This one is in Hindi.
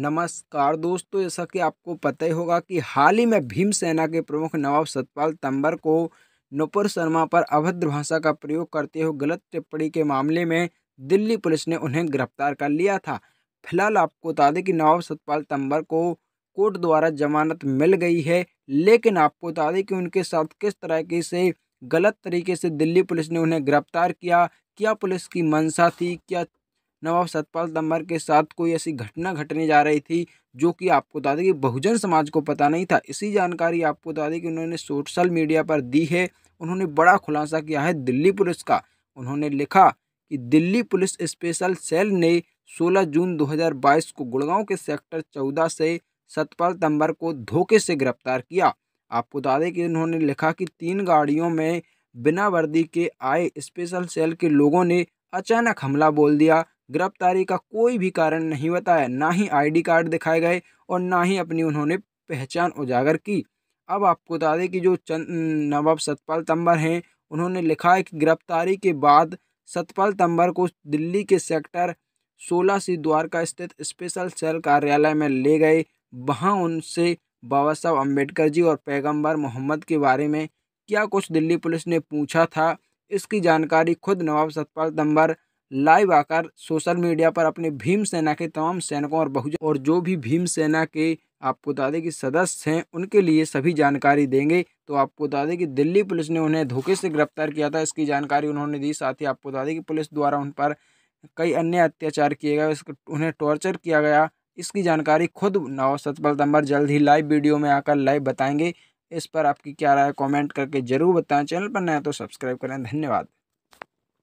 नमस्कार दोस्तों जैसा कि आपको पता ही होगा कि हाल ही में भीम सेना के प्रमुख नवाब सतपाल तंबर को नुपुर शर्मा पर अभद्र भाषा का प्रयोग करते हुए गलत टिप्पणी के मामले में दिल्ली पुलिस ने उन्हें गिरफ्तार कर लिया था फिलहाल आपको बता दें कि नवाब सतपाल तंबर को कोर्ट द्वारा जमानत मिल गई है लेकिन आपको बता दें कि उनके साथ किस तरह के से गलत तरीके से दिल्ली पुलिस ने उन्हें गिरफ्तार किया क्या पुलिस की मंशा थी क्या नवाब सतपाल तंबर के साथ कोई ऐसी घटना घटने जा रही थी जो कि आपको बता दें कि बहुजन समाज को पता नहीं था इसी जानकारी आपको बता दें कि उन्होंने सोशल मीडिया पर दी है उन्होंने बड़ा खुलासा किया है दिल्ली पुलिस का उन्होंने लिखा कि दिल्ली पुलिस स्पेशल सेल ने 16 जून 2022 को गुड़गांव के सेक्टर 14 से सतपाल तंबर को धोखे से गिरफ्तार किया आपको बता दें कि उन्होंने लिखा कि तीन गाड़ियों में बिना वर्दी के आए स्पेशल सेल के लोगों ने अचानक हमला बोल दिया गिरफ्तारी का कोई भी कारण नहीं बताया ना ही आईडी कार्ड दिखाए गए और ना ही अपनी उन्होंने पहचान उजागर की अब आपको बता दें कि जो चंद नवाब सतपाल तंबर हैं उन्होंने लिखा है कि गिरफ्तारी के बाद सतपाल तंबर को दिल्ली के सेक्टर सोलह सी द्वारका स्थित स्पेशल सेल कार्यालय में ले गए वहाँ उनसे बाबा साहब अम्बेडकर जी और पैगम्बर मोहम्मद के बारे में क्या कुछ दिल्ली पुलिस ने पूछा था इसकी जानकारी खुद नवाब सतपाल तंबर लाइव आकर सोशल मीडिया पर अपने भीम सेना के तमाम सैनिकों और बहुजन और जो भी भीम सेना के आपको बता दें कि सदस्य हैं उनके लिए सभी जानकारी देंगे तो आपको बता दें कि दिल्ली पुलिस ने उन्हें धोखे से गिरफ्तार किया था इसकी जानकारी उन्होंने दी साथ ही आपको बता दें कि पुलिस द्वारा उन पर कई अन्य अत्याचार किए गए उन्हें टॉर्चर किया गया इसकी जानकारी खुद नौ सतपाल तंबर जल्द ही लाइव वीडियो में आकर लाइव बताएंगे इस पर आपकी क्या राय कमेंट करके जरूर बताएं चैनल पर नया तो सब्सक्राइब करें धन्यवाद